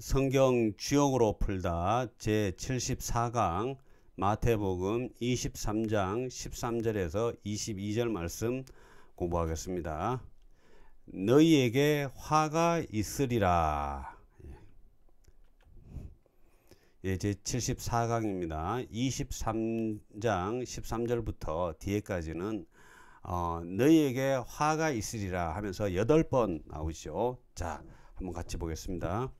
성경 주역으로 풀다 제74강 마태복음 23장 13절에서 22절 말씀 공부하겠습니다. 너희에게 화가 있으리라. 예, 제74강입니다. 23장 13절부터 뒤에까지는 어, 너희에게 화가 있으리라 하면서 여번나오죠 자, 한번 같이 보겠습니다.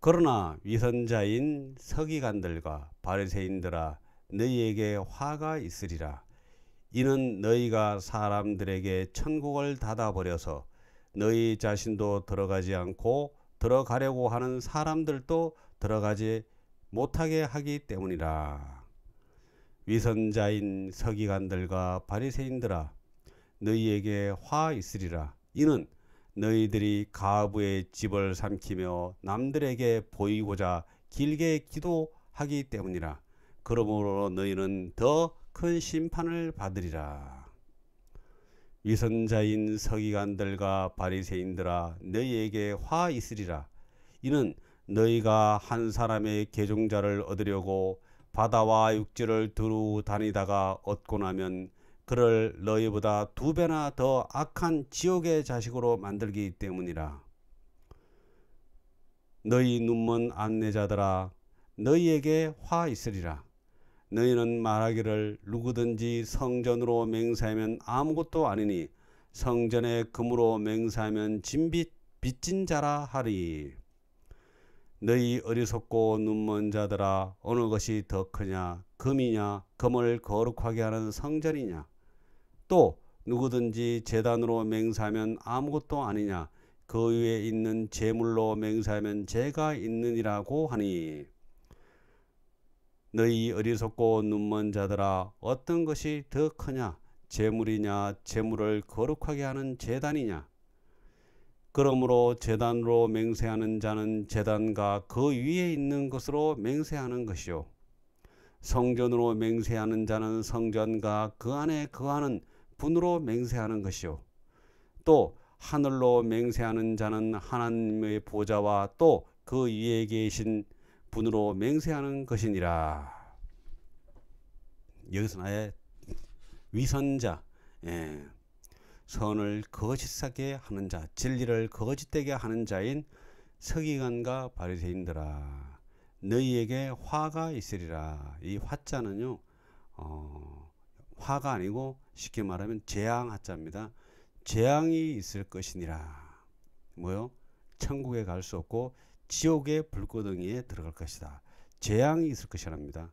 그러나 위선자인 서기관들과 바리새인들아 너희에게 화가 있으리라 이는 너희가 사람들에게 천국을 닫아 버려서 너희 자신도 들어가지 않고 들어가려고 하는 사람들도 들어가지 못하게 하기 때문이라 위선자인 서기관들과 바리새인들아 너희에게 화 있으리라 이는 너희들이 가부의 집을 삼키며 남들에게 보이고자 길게 기도하기 때문이라. 그러므로 너희는 더 큰 심판을 받으리라. 위선자인 서기관들과 바리새인들아 너희에게 화 있으리라. 이는 너희가 한 사람의 계종자를 얻으려고 바다와 육지를 두루 다니다가 얻고 나면 그를 너희보다 두 배나 더 악한 지옥의 자식으로 만들기 때문이라. 너희 눈먼 안내자들아 너희에게 화 있으리라. 너희는 말하기를 누구든지 성전으로 맹세하면 아무것도 아니니 성전에 금으로 맹세하면 진빛 빚진 자라 하리. 너희 어리석고 눈먼 자들아 어느 것이 더 크냐 금이냐 금을 거룩하게 하는 성전이냐 또 누구든지 재단으로 맹세하면 아무것도 아니냐 그 위에 있는 재물로 맹세하면 죄가 있느니라고 하니 너희 어리석고 눈먼 자들아 어떤 것이 더 크냐 재물이냐 재물을 거룩하게 하는 재단이냐 그러므로 재단으로 맹세하는 자는 재단과 그 위에 있는 것으로 맹세하는 것이요 성전으로 맹세하는 자는 성전과 그 안에 그하는 분으로 맹세하는 것이요. 또 하늘로 맹세하는 자는 하나님의 보좌와 또 그 위에 계신 분으로 맹세하는 것이니라. 여기서 아예 위선자, 예. 선을 거짓하게 하는 자, 진리를 거짓되게 하는 자인 서기관과 바리새인들아, 너희에게 화가 있으리라. 이 화자는요, 어, 화가 아니고 쉽게 말하면 재앙 하자입니다. 재앙이 있을 것이니라. 뭐요? 천국에 갈 수 없고 지옥의 불꽃덩이에 들어갈 것이다. 재앙이 있을 것이랍니다.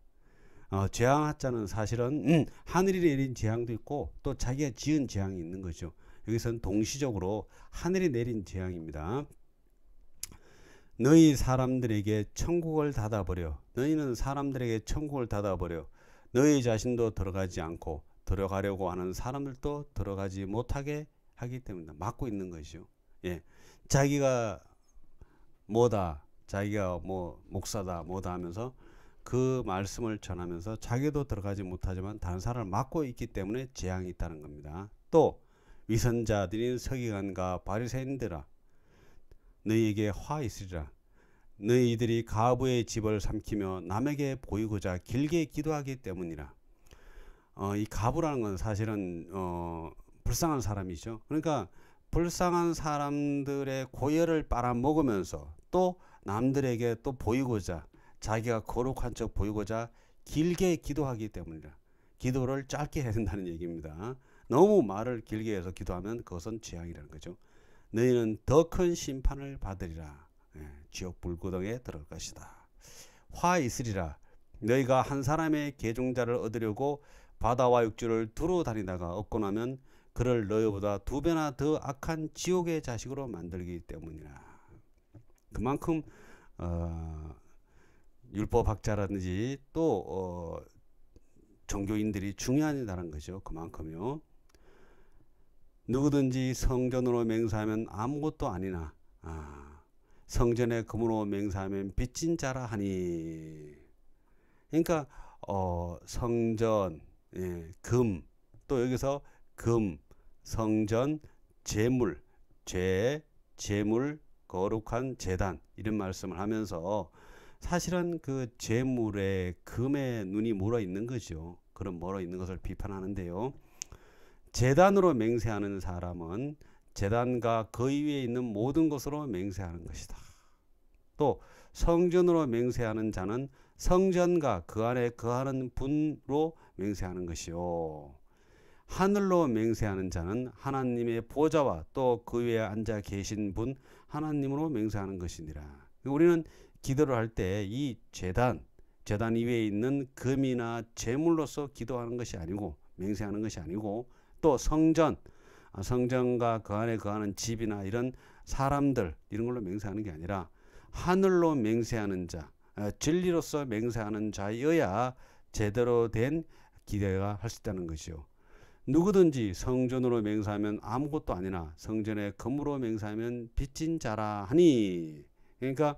어, 재앙 하자는 사실은 음, 하늘이 내린 재앙도 있고 또 자기가 지은 재앙이 있는 거죠. 여기서는 동시적으로 하늘이 내린 재앙입니다. 너희 사람들에게 천국을 닫아버려. 너희는 사람들에게 천국을 닫아버려. 너희 자신도 들어가지 않고 들어가려고 하는 사람들도 들어가지 못하게 하기 때문에 막고 있는 것이요. 예. 자기가 뭐다, 자기가 뭐 목사다, 뭐다 하면서 그 말씀을 전하면서 자기도 들어가지 못하지만 다른 사람을 막고 있기 때문에 재앙이 있다는 겁니다. 또 위선자들인 서기관과 바리새인들아 너희에게 화 있으리라 너희들이 가부의 집을 삼키며 남에게 보이고자 길게 기도하기 때문이라. 어, 이 가부라는 건 사실은 어, 불쌍한 사람이죠. 그러니까 불쌍한 사람들의 고열을 빨아먹으면서 또 남들에게 또 보이고자 자기가 거룩한 척 보이고자 길게 기도하기 때문이라. 기도를 짧게 해야 된다는 얘기입니다. 너무 말을 길게 해서 기도하면 그것은 죄악이라는 거죠. 너희는 더 큰 심판을 받으리라. 예, 지옥 불구덩에 들어갈 것이다. 화 있으리라 너희가 한 사람의 계종자를 얻으려고 바다와 육지를 두루 다니다가 얻고 나면 그를 너희보다 두 배나 더 악한 지옥의 자식으로 만들기 때문이라. 그만큼 어, 율법학자라든지 또 어, 종교인들이 중요하다는 거죠. 그만큼요. 누구든지 성전으로 맹세하면 아무것도 아니나 아, 성전에 금으로 맹사하면 빚진 자라 하니. 그러니까 어, 성전, 예, 금, 또 여기서 금, 성전, 재물, 죄, 재물, 거룩한 재단 이런 말씀을 하면서 사실은 그 재물에 금에 눈이 멀어 있는 거죠. 그런 멀어 있는 것을 비판하는데요. 재단으로 맹세하는 사람은 재단과 그 위에 있는 모든 것으로 맹세하는 것이다. 또 성전으로 맹세하는 자는 성전과 그 안에 거하는 분으로 맹세하는 것이요. 하늘로 맹세하는 자는 하나님의 보좌와 또 그 위에 앉아 계신 분 하나님으로 맹세하는 것이니라. 우리는 기도를 할 때이 재단, 재단 위에 있는 금이나 재물로서 기도하는 것이 아니고 맹세하는 것이 아니고 또 성전, 아, 성전과 그 안에 거하는 그 집이나 이런 사람들 이런 걸로 맹세하는 게 아니라 하늘로 맹세하는 자 아, 진리로서 맹세하는 자여야 제대로 된 기대가 할 수 있다는 것이요. 누구든지 성전으로 맹세하면 아무것도 아니나 성전의 금으로 맹세하면 빚진 자라 하니 그러니까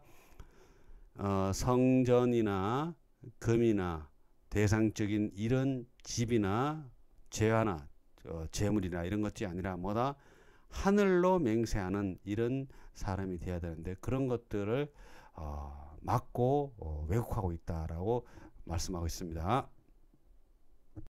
어, 성전이나 금이나 대상적인 이런 집이나 재화나 어, 재물이나 이런 것이 아니라 뭐다 하늘로 맹세하는 이런 사람이 되어야 되는데 그런 것들을 어, 막고 어, 왜곡하고 있다라고 말씀하고 있습니다.